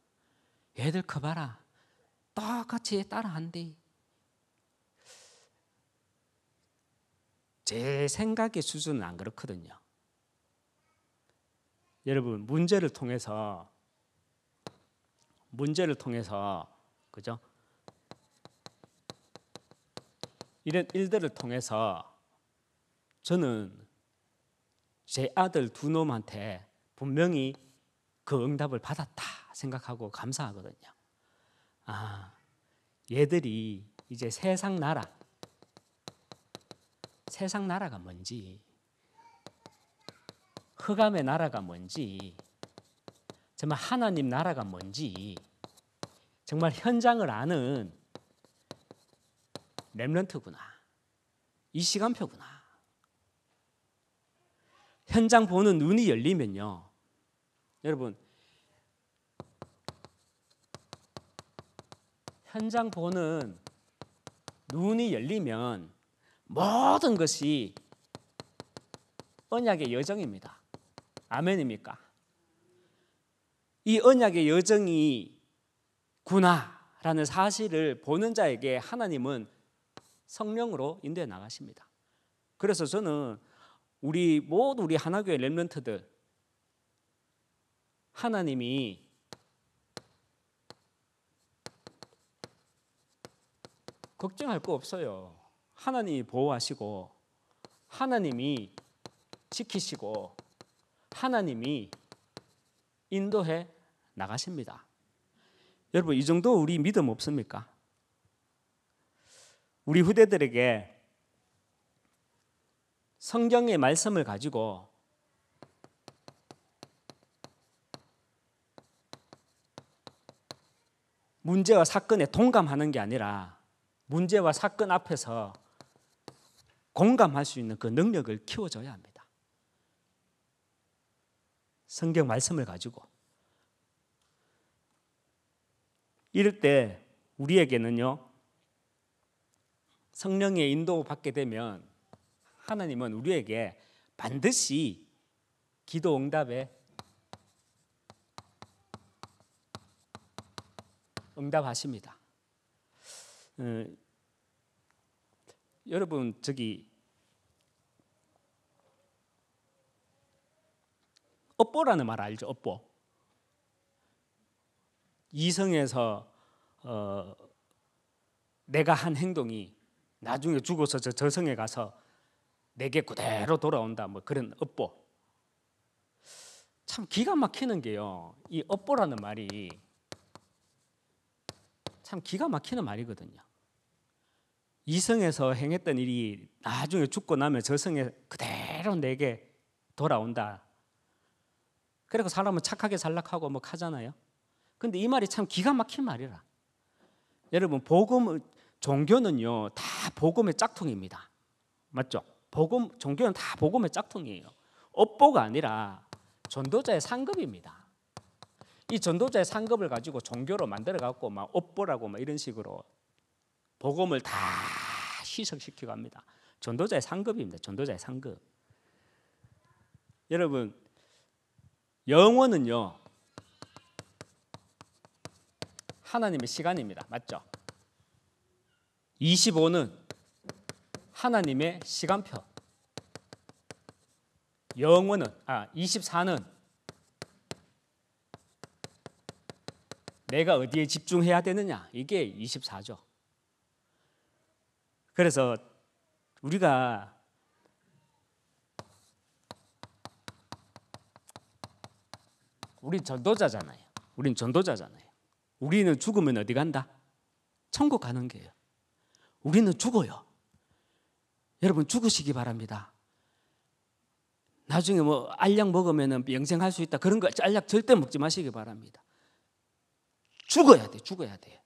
애들 커봐라. 똑같이 따라한대. 제 생각의 수준은 안 그렇거든요. 여러분 문제를 통해서 문제를 통해서 그죠? 이런 일들을 통해서 저는 제 아들 두 놈한테 분명히 그 응답을 받았다 생각하고 감사하거든요. 아, 얘들이 이제 세상 나라, 세상 나라가 뭔지, 흑암의 나라가 뭔지, 정말 하나님 나라가 뭔지, 정말 현장을 아는 렘런트구나. 이 시간표구나. 현장 보는 눈이 열리면요. 여러분 현장 보는 눈이 열리면 모든 것이 언약의 여정입니다. 아멘입니까? 이 언약의 여정이구나라는 사실을 보는 자에게 하나님은 성령으로 인도해 나가십니다. 그래서 저는 우리 모두 우리 하나교회 렘런트들 하나님이 걱정할 거 없어요. 하나님이 보호하시고 하나님이 지키시고 하나님이 인도해 나가십니다. 여러분 이 정도 우리 믿음 없습니까? 우리 후대들에게 성경의 말씀을 가지고 문제와 사건에 동감하는 게 아니라 문제와 사건 앞에서 공감할 수 있는 그 능력을 키워줘야 합니다. 성경 말씀을 가지고 이럴 때 우리에게는요 성령의 인도 받게 되면 하나님은 우리에게 반드시 기도 응답에 응답하십니다. 어, 여러분 저기 업보라는 말 알죠? 업보. 이성에서 어, 내가 한 행동이 나중에 죽어서 저 저성에 가서 내게 그대로 돌아온다 뭐 그런 업보 참 기가 막히는 게요 이 업보라는 말이 참 기가 막히는 말이거든요 이성에서 행했던 일이 나중에 죽고 나면 저성에 그대로 내게 돌아온다 그리고 사람은 착하게 살락하고 뭐 하잖아요 근데 이 말이 참 기가 막힌 말이라 여러분 복음 종교는요 다 복음의 짝퉁입니다 맞죠? 복음 종교는 다 복음의 짝퉁이에요. 업보가 아니라 전도자의 상급입니다. 이 전도자의 상급을 가지고 종교로 만들어 갖고 막 업보라고 막 이런 식으로 복음을 다 희석시켜 갑니다. 전도자의 상급입니다. 전도자의 상급. 여러분 영원은요 하나님의 시간입니다. 맞죠? 25는 하나님의 시간표. 영원는아 24는 내가 어디에 집중해야 되느냐 이게 24죠. 그래서 우리가 우리 전도자잖아요. 우린 전도자잖아요. 우리는 죽으면 어디 간다? 천국 가는 거예요. 우리는 죽어요. 여러분 죽으시기 바랍니다. 나중에 뭐 알약 먹으면 영생할 수 있다 그런 거 알약 절대 먹지 마시기 바랍니다. 죽어야 돼, 죽어야 돼.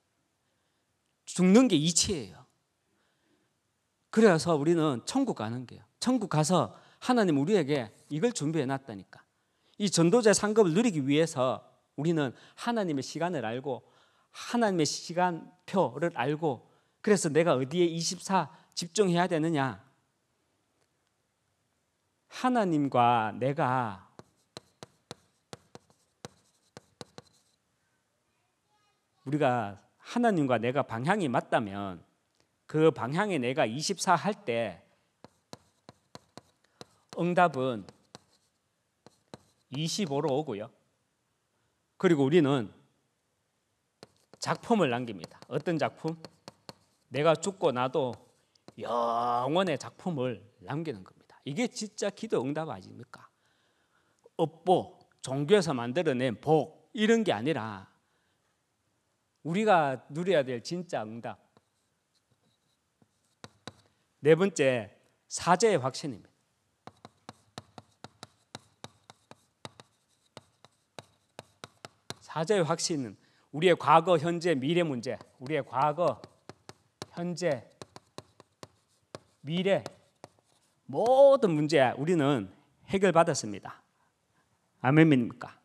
죽는 게 이치예요. 그래서 우리는 천국 가는 거요 천국 가서 하나님 우리에게 이걸 준비해 놨다니까. 이전도자 상급을 누리기 위해서 우리는 하나님의 시간을 알고 하나님의 시간표를 알고 그래서 내가 어디에 24 집중해야 되느냐 하나님과 내가 우리가 하나님과 내가 방향이 맞다면 그 방향에 내가 24 할 때 응답은 25로 오고요. 그리고 우리는 작품을 남깁니다. 어떤 작품? 내가 죽고 나도 영원의 작품을 남기는 겁니다. 이게 진짜 기도 응답 아닙니까? 업보, 종교에서 만들어낸 복 이런 게 아니라 우리가 누려야 될 진짜 응답. 네 번째, 사제의 확신입니다. 사제의 확신은 우리의 과거, 현재, 미래 문제, 우리의 과거, 현재, 미래 모든 문제 우리는 해결받았습니다. 아멘입니까?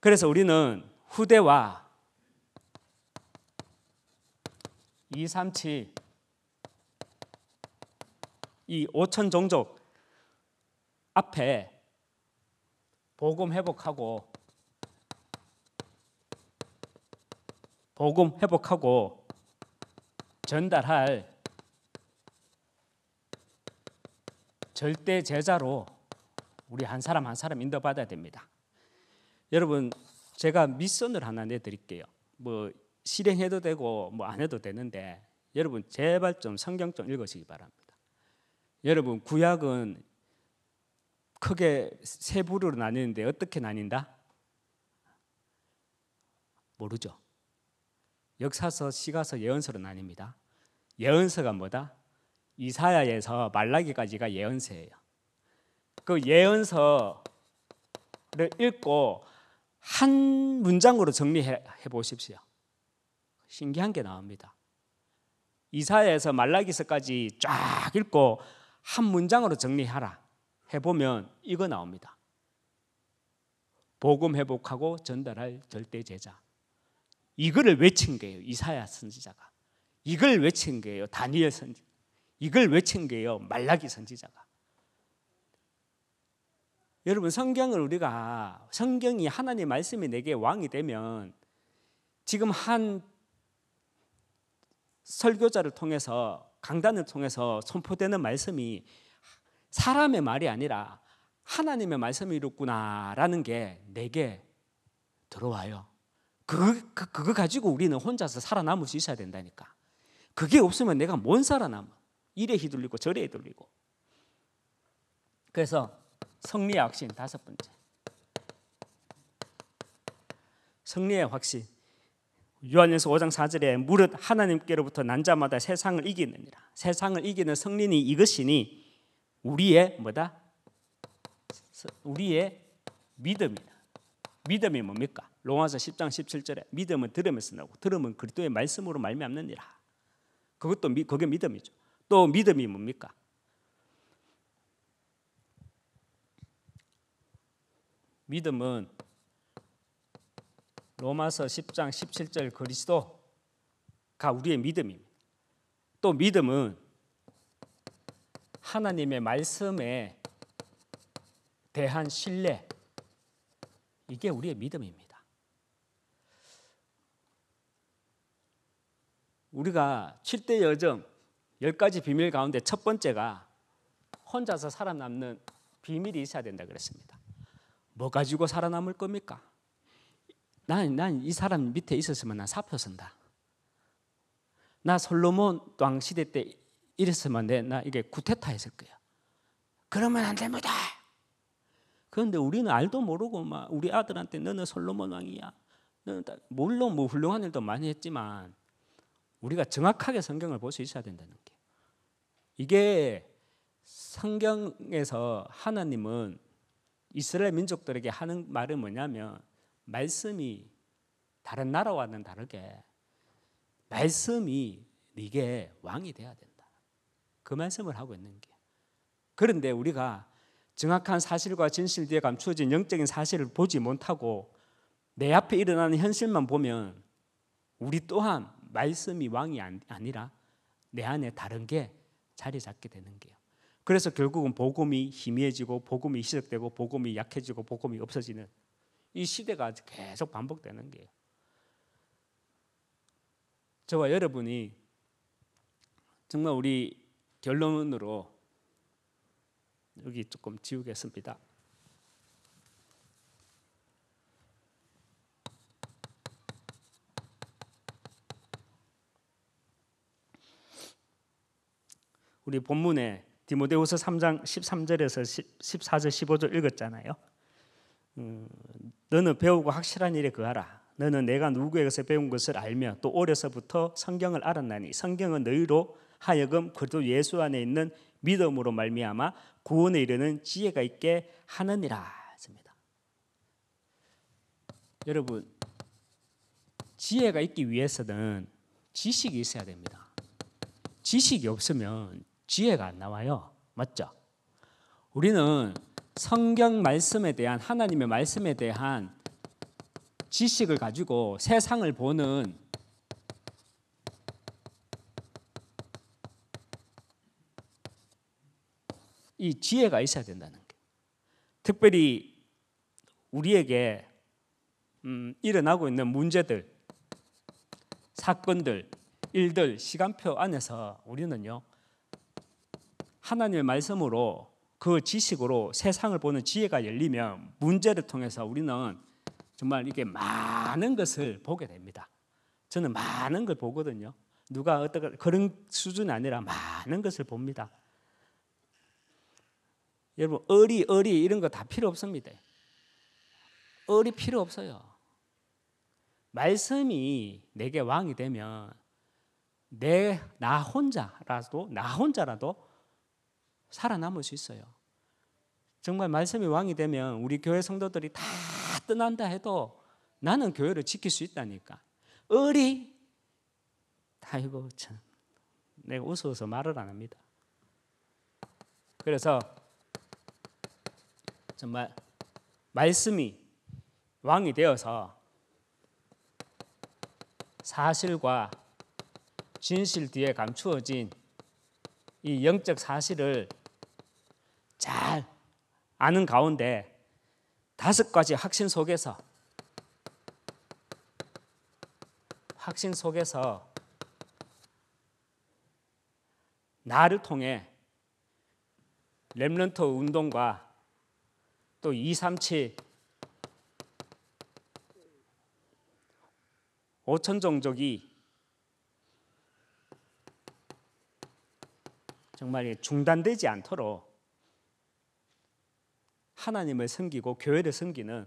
그래서 우리는 후대와 237, 이 5천 종족 앞에 복음 회복하고 복음 회복하고 전달할 절대 제자로 우리 한 사람 한 사람 인도받아야 됩니다. 여러분 제가 미션을 하나 내드릴게요. 뭐 실행해도 되고 뭐 안 해도 되는데 여러분 제발 좀 성경 좀 읽으시기 바랍니다. 여러분 구약은 크게 세 부류로 나뉘는데 어떻게 나뉜다? 모르죠. 역사서, 시가서, 예언서로 나뉩니다. 예언서가 뭐다? 이사야에서 말라기까지가 예언서예요. 그 예언서를 읽고 한 문장으로 정리해 보십시오. 신기한 게 나옵니다. 이사야에서 말라기서까지 쫙 읽고 한 문장으로 정리하라 해보면 이거 나옵니다. 복음 회복하고 전달할 절대 제자. 이거를 외친 거예요. 이사야 선지자가. 이걸 외친 거예요. 다니엘 선지자. 이걸 왜챙겨요 말라기 선지자가. 여러분 성경을 우리가 성경이 하나님의 말씀이 내게 왕이 되면 지금 한 설교자를 통해서 강단을 통해서 선포되는 말씀이 사람의 말이 아니라 하나님의 말씀이 이구나라는게 내게 들어와요. 그거, 그, 그거 가지고 우리는 혼자서 살아남을 수 있어야 된다니까. 그게 없으면 내가 뭔 살아남아? 이래 휘둘리고 저래 휘둘리고 그래서 성리의 확신 다섯 번째 성리의 확신 요한일서 5장 4절에 무릇 하나님께로부터 난 자마다 세상을 이기느니라 세상을 이기는 성리니 이것이니 우리의 뭐다? 우리의 믿음이다 믿음이 뭡니까? 로마서 10장 17절에 믿음은 들으면서 나고 들음은 그리스도의 말씀으로 말미암느니라 그것도 미, 그게 믿음이죠 또 믿음이 뭡니까? 믿음은 로마서 10장 17절 그리스도가 우리의 믿음입니다. 또 믿음은 하나님의 말씀에 대한 신뢰 이게 우리의 믿음입니다. 우리가 7대 여정 열 가지 비밀 가운데 첫 번째가 혼자서 살아남는 비밀이 있어야 된다 그랬습니다. 뭐 가지고 살아남을 겁니까? 난 난 이 사람 밑에 있었으면 난 사표 쓴다. 나 솔로몬 왕 시대 때 이랬으면 내나 이게 구태타 했을 거야. 그러면 안 됩니다. 그런데 우리는 알도 모르고 막 우리 아들한테 너는 솔로몬 왕이야. 너는 물론 뭐 훌륭한 일도 많이 했지만 우리가 정확하게 성경을 볼 수 있어야 된다는 게. 이게 성경에서 하나님은 이스라엘 민족들에게 하는 말은 뭐냐면 말씀이 다른 나라와는 다르게 말씀이 네게 왕이 돼야 된다. 그 말씀을 하고 있는 게. 그런데 우리가 정확한 사실과 진실 뒤에 감추어진 영적인 사실을 보지 못하고 내 앞에 일어나는 현실만 보면 우리 또한 말씀이 왕이 아니라 내 안에 다른 게 자리 잡게 되는 게요. 그래서 결국은 복음이 희미해지고 복음이 희석되고 복음이 약해지고 복음이 없어지는 이 시대가 계속 반복되는 게요. 저와 여러분이 정말 우리 결론으로 여기 조금 지우겠습니다. 우리 본문에 디모데후서 3장 13절에서 14절 15절 읽었잖아요. 음, 너는 배우고 확실한 일에 그하라. 너는 내가 누구에게서 배운 것을 알며 또 어려서부터 성경을 알았나니 성경은 너희로 하여금 그리스도 예수 안에 있는 믿음으로 말미암아 구원에 이르는 지혜가 있게 하느니라. 습니다 여러분 지혜가 있기 위해서는 지식이 있어야 됩니다. 지식이 없으면 지혜가 안 나와요. 맞죠? 우리는 성경 말씀에 대한 하나님의 말씀에 대한 지식을 가지고 세상을 보는 이 지혜가 있어야 된다는 게 특별히 우리에게 음, 일어나고 있는 문제들, 사건들, 일들, 시간표 안에서 우리는요 하나님의 말씀으로 그 지식으로 세상을 보는 지혜가 열리면 문제를 통해서 우리는 정말 이게 많은 것을 보게 됩니다. 저는 많은 걸 보거든요. 누가 어떤 그런 수준이 아니라 많은 것을 봅니다. 여러분 어리 어리 이런 거 다 필요 없습니다. 어리 필요 없어요. 말씀이 내게 왕이 되면 내 나 혼자라도 나 혼자라도 살아남을 수 있어요. 정말 말씀이 왕이 되면 우리 교회 성도들이 다 떠난다 해도 나는 교회를 지킬 수 있다니까. 어리 아이고 참 내가 웃어서 말을 안 합니다. 그래서 정말 말씀이 왕이 되어서 사실과 진실 뒤에 감추어진 이 영적 사실을 잘 아는 가운데 다섯 가지 확신 속에서 확신 속에서 나를 통해 렘런트 운동과 또 237, 5천 종족이 정말 중단되지 않도록 하나님을 섬기고 교회를 섬기는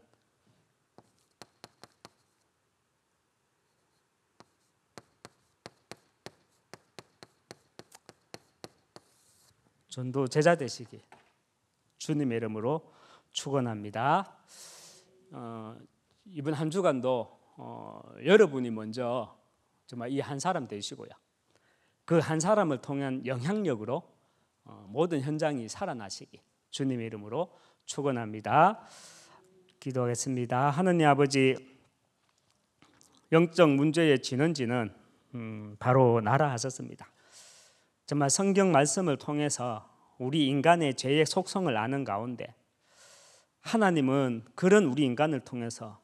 전도 제자 되시기 주님의 이름으로 축원합니다. 어, 이번 한 주간도 어, 여러분이 먼저 정말 이 한 사람 되시고요. 그 한 사람을 통한 영향력으로 어, 모든 현장이 살아나시기 주님의 이름으로 축원합니다. 기도하겠습니다. 하느님 아버지 영적 문제의 진원지는 음, 바로 나라 하셨습니다. 정말 성경 말씀을 통해서 우리 인간의 죄의 속성을 아는 가운데 하나님은 그런 우리 인간을 통해서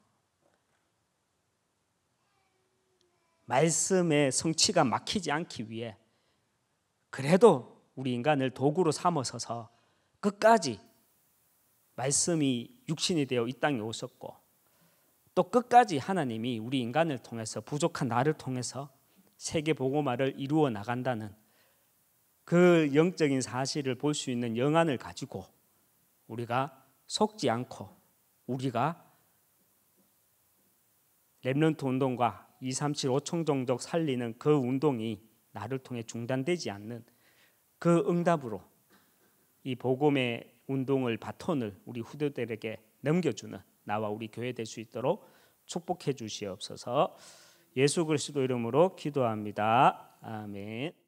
말씀의 성취가 막히지 않기 위해 그래도 우리 인간을 도구로 삼어서서 끝까지 말씀이 육신이 되어 이 땅에 오셨고 또 끝까지 하나님이 우리 인간을 통해서 부족한 나를 통해서 세계 보고말을 이루어 나간다는 그 영적인 사실을 볼 수 있는 영안을 가지고 우리가 속지 않고 우리가 렘런트 운동과 237 5총종족 살리는 그 운동이 나를 통해 중단되지 않는 그 응답으로 이 복음의 운동을 바톤을 우리 후대들에게 넘겨주는 나와 우리 교회 될 수 있도록 축복해 주시옵소서. 예수 그리스도 이름으로 기도합니다. 아멘.